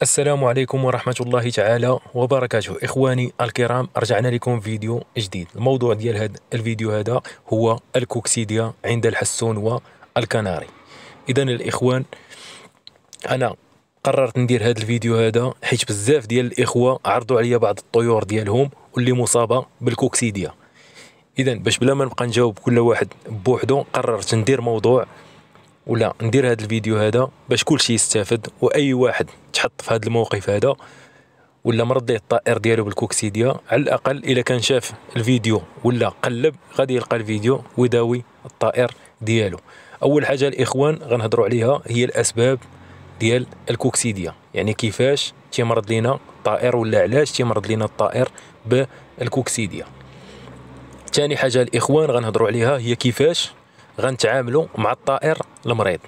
السلام عليكم ورحمة الله تعالى وبركاته إخواني الكرام رجعنا لكم فيديو جديد الموضوع ديال هذا الفيديو هذا هو الكوكسيديا عند الحسون والكناري إذا الإخوان أنا قررت ندير هذا الفيديو هذا حيت بزاف ديال الإخوة عرضوا عليا بعض الطيور ديالهم واللي مصابة بالكوكسيديا إذا باش بلا ما نبقى نجاوب كل واحد بوحدو قررت ندير موضوع ولا ندير هذا الفيديو هذا باش كل شيء يستافد واي واحد تحط في هذا الموقف هذا ولا مرضي الطائر ديالو بالكوكسيديا على الاقل الا كان شاف الفيديو ولا قلب غادي يلقى الفيديو ويداوي الطائر ديالو اول حاجه الاخوان غنهضروا عليها هي الاسباب ديال الكوكسيديا يعني كيفاش تيمرض لينا الطائر ولا علاش تيمرض لينا الطائر بالكوكسيديا ثاني حاجه الاخوان غنهضروا عليها هي كيفاش غنتعاملوا مع الطائر المريض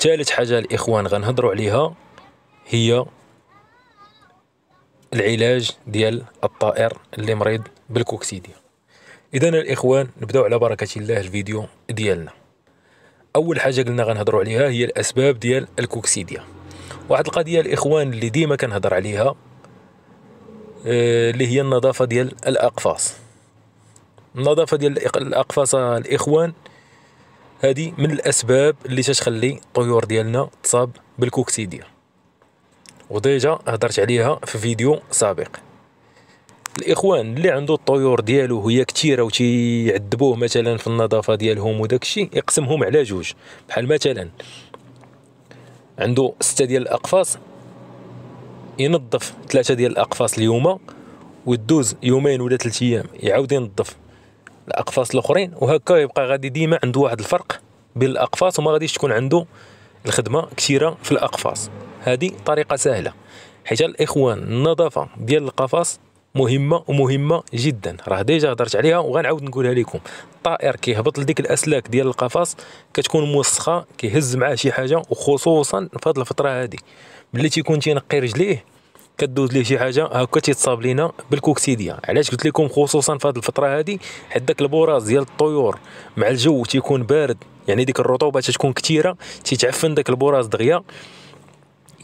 ثالث حاجه الاخوان غنهضروا عليها هي العلاج ديال الطائر اللي مريض بالكوكسيديا اذا الاخوان نبداو على بركه الله الفيديو ديالنا اول حاجه قلنا غنهضروا عليها هي الاسباب ديال الكوكسيديا واحد القضيه الاخوان اللي ديما كنهضر عليها آه، اللي هي النظافه ديال الاقفاص النظافه ديال الاقفاص الاخوان هذه من الاسباب اللي تتخلي الطيور ديالنا تصاب بالكوكسيديا وديجا هضرت عليها في فيديو سابق الاخوان اللي عنده الطيور ديالو هي كثيره وتيعذبوه مثلا في النظافه ديالهم و داكشي يقسمهم على جوج بحال مثلا عنده ستة ديال الاقفاص ينظف ثلاثة ديال الاقفاص اليوم ويدوز يومين ولا ثلاث ايام يعاود ينظف الاقفاص الاخرين وهكا يبقى غادي ديما عنده واحد الفرق بين الاقفاص وما غاديش تكون عنده الخدمه كثيره في الاقفاص هذه طريقه سهله حيت الاخوان النظافه ديال القفص مهمه ومهمه جدا راه ديجا هضرت عليها وغنعاود نقولها لكم الطائر كيهبط لديك الاسلاك ديال القفص كتكون موسخه كيهز معاه شي حاجه وخصوصا في هذه الفتره هذه ملي تيكون تينقي رجليه كدوز ليه شي حاجه هكا تيتصاب لينا بالكوكسيديا علاش قلت لكم خصوصا في هذه الفتره هذه حيت داك البراز ديال الطيور مع الجو تيكون بارد يعني ديك الرطوبه تتكون كثيره تيتعفن داك البراز دغيا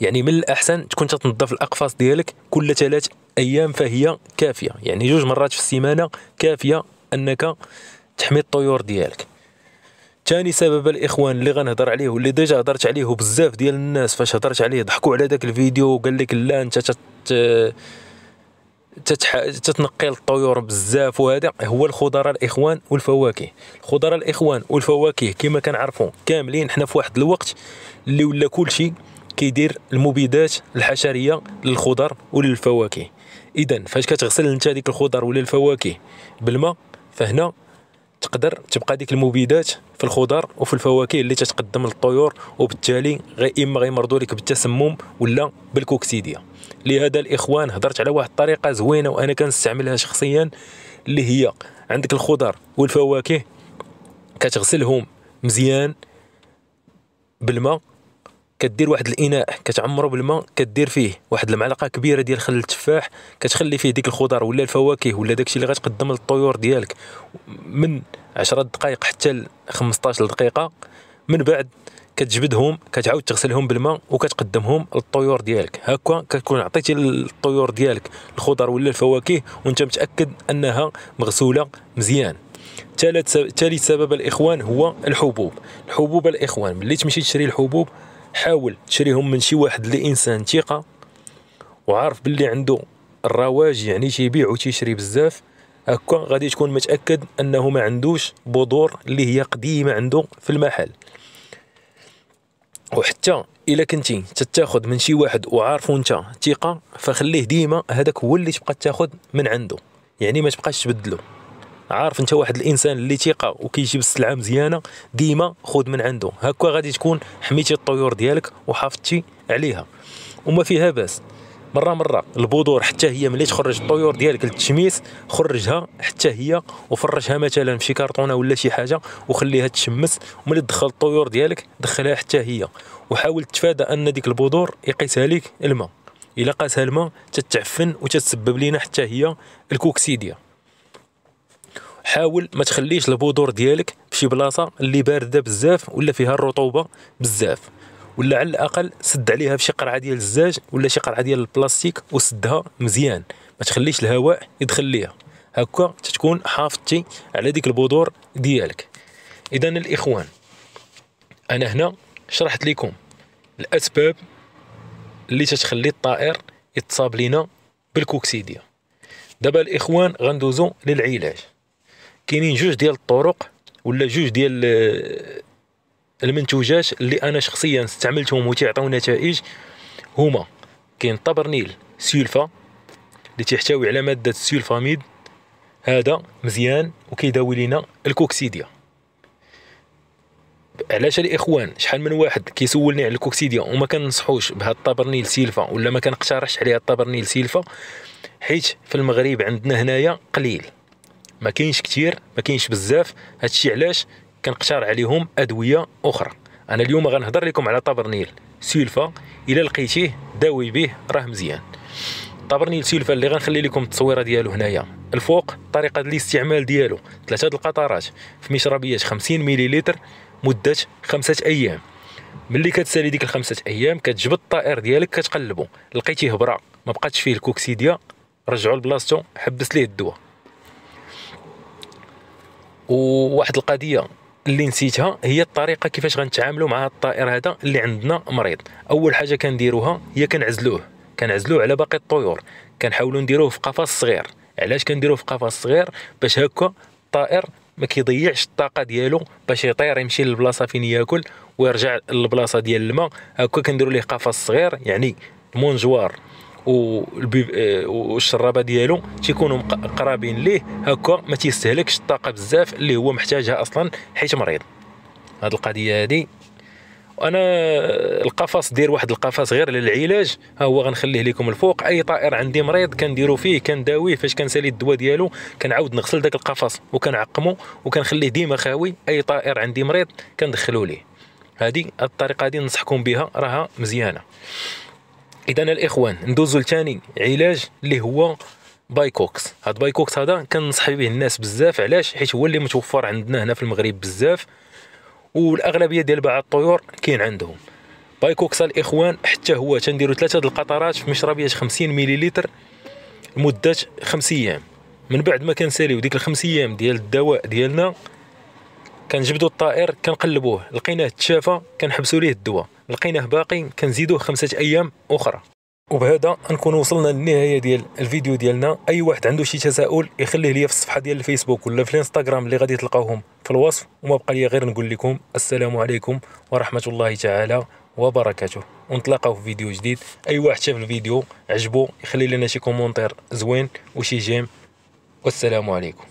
يعني من الاحسن تكون تنظف الاقفاص ديالك كل ثلاث ايام فهي كافيه يعني جوج مرات في السيمانه كافيه انك تحمي الطيور ديالك ثاني سبب الاخوان اللي غنهضر عليه واللي ديجا هضرت عليه بزاف ديال الناس فاش هضرت عليه ضحكوا على داك الفيديو وقال لك لا انت تت تتح... تتنقي الطيور بزاف وهذا هو الخضراء الاخوان والفواكه الخضراء الاخوان والفواكه كما كنعرفوا كاملين حنا في واحد الوقت اللي ولا كلشي كيدير المبيدات الحشريه للخضر وللفواكه اذا فاش كتغسل انت ديك الخضر ولا الفواكه بالماء فهنا تقدر تبقى ديك المبيدات في الخضر وفي الفواكه اللي تتقدم للطيور وبالتالي غي اما غيمرضوا لك بالتسمم ولا بالكوكسيديا لهذا الاخوان هضرت على واحد الطريقه زوينه وانا كنستعملها شخصيا اللي هي عندك الخضر والفواكه كتغسلهم مزيان بالماء كدير واحد الاناء كتعمرو بالماء كدير فيه واحد المعلقه كبيره ديال خل التفاح كتخلي فيه ديك الخضر ولا الفواكه ولا داكشي اللي غتقدم للطيور ديالك من 10 دقائق حتى ل 15 دقيقه من بعد كتجبدهم كتعاود تغسلهم بالماء وكتقدمهم للطيور ديالك هكا كتكون عطيتي للطيور ديالك الخضر ولا الفواكه وانت متاكد انها مغسوله مزيان ثالث سبب الاخوان هو الحبوب الحبوب الاخوان ملي تمشي تشري الحبوب حاول تشريهم من شي واحد اللي انسان ثقه وعارف باللي عنده الرواج يعني تيبيع وتيشري بزاف هكا غادي تكون متاكد انه ما عندوش بذور اللي هي قديمه عنده في المحل وحتى الا كنتي تتاخذ من شي واحد وعارفو انت ثقه فخليه ديما هذاك هو اللي تبقى تاخذ من عنده يعني ما تبقاش تبدلو عارف انت واحد الانسان اللي ثقه وكيجيب السلعه مزيانه ديما خذ من عنده هكا غادي تكون حميتي الطيور ديالك وحافظتي عليها وما فيها باس مره مره البذور حتى هي ملي تخرج الطيور ديالك للتشميس خرجها حتى هي وفرشها مثلا في شي كرتونه ولا شي حاجه وخليها تشمس وملي تدخل الطيور ديالك دخلها حتى هي وحاول تتفادى ان ديك البذور يقيسها لك الماء الا قاسها الماء تتعفن وتتسبب لينا حتى هي الكوكسيديا حاول ما تخليش البذور ديالك في شي بلاصه اللي بارده بزاف ولا فيها الرطوبه بزاف ولا على الاقل سد عليها بشي قرعه ديال الزاج ولا شي قرعه ديال البلاستيك وسدها مزيان ما تخليش الهواء يدخل ليها هكا تتكون حافظتي على ديك البذور ديالك اذا الاخوان انا هنا شرحت لكم الاسباب اللي تتخلي الطائر يتصاب لينا بالكوكسيديا دابا الاخوان غندوزو للعلاج كاينين جوج ديال الطرق ولا جوج ديال آه، المنتوجات اللي انا شخصيا استعملتهم وتيعطيو نتائج هما كاين طبرنيل سيلفا اللي تحتوي على ماده السيلفاميد هذا مزيان وكيداوي لينا الكوكسيديا علاش الاخوان شحال من واحد كيسولني على الكوكسيديا وما كنصحوش بهاد الطبرنيل سيلفا ولا ما كنقترحش عليها الطبرنيل سيلفا حيت في المغرب عندنا هنايا قليل ما كاينش كثير ما كاينش بزاف هادشي علاش كنقترح عليهم ادويه اخرى انا اليوم غنهضر لكم على طبرنيل سلفا الا لقيتيه داوي به راه مزيان طبرنيل سلفا اللي غنخلي لكم التصويره ديالو هنايا الفوق طريقه الاستعمال ديالو ثلاثه القطرات في مشربيه 50 مليلتر مده خمسة ايام ملي كتسالي ديك الخمسة ايام كتجبد الطائر ديالك كتقلبو لقيتيه برا ما بقاتش فيه الكوكسيديا رجعو لبلاصتو حبس ليه الدواء وواحد القضيه اللي نسيتها هي الطريقه كيفاش غنتعاملوا مع الطائر هذا اللي عندنا مريض اول حاجه كنديروها هي كنعزلوه كنعزلوه على باقي الطيور كنحاولوا نديروه في قفص صغير علاش كنديروه في قفص صغير باش هكا الطائر ما كيضيعش الطاقه ديالو باش يطير يمشي للبلاصه فين ياكل ويرجع للبلاصه ديال الماء هكا كنديروا ليه قفص صغير يعني مونجوار آه، والشرابه ديالو تيكونوا قرابين ليه هكا ما تيستهلكش الطاقه بزاف اللي هو محتاجها اصلا حيت مريض هذه القضيه هادي انا القفص دير واحد القفص غير للعلاج ها هو غنخليه لكم الفوق اي طائر عندي مريض كنديرو فيه كنداويه فاش كنسالي الدواء ديالو كنعاود نغسل داك القفص وكنعقمو وكنخليه ديما خاوي اي طائر عندي مريض كندخلو ليه هذه الطريقه هذه ننصحكم بها راها مزيانه اذا الاخوان ندوزو لثاني علاج اللي هو بايكوكس هاد بايكوكس هذا كنصحي به الناس بزاف علاش حيت هو اللي متوفر عندنا هنا في المغرب بزاف والاغلبيه ديال باع الطيور كاين عندهم بايكوكس الاخوان حتى هو تنديروا ثلاثه د القطرات في مشربيه 50 مليلتر لمده 5 ايام من بعد ما كنساليو ديك الخمس ايام ديال الدواء ديالنا كنجبدوا الطائر كنقلبوه لقيناه تشافى كنحبسوا ليه الدواء لقيناه باقي كنزيدوه خمسة ايام اخرى وبهذا نكون وصلنا للنهايه ديال الفيديو ديالنا اي واحد عنده شي تساؤل يخليه ليا في الصفحه ديال الفيسبوك ولا في الانستغرام اللي غادي تلقاوهم في الوصف وما بقى ليا غير نقول لكم السلام عليكم ورحمه الله تعالى وبركاته ونتلاقاو في فيديو جديد اي واحد شاف الفيديو عجبو يخلي لنا شي كومونتير زوين وشي جيم والسلام عليكم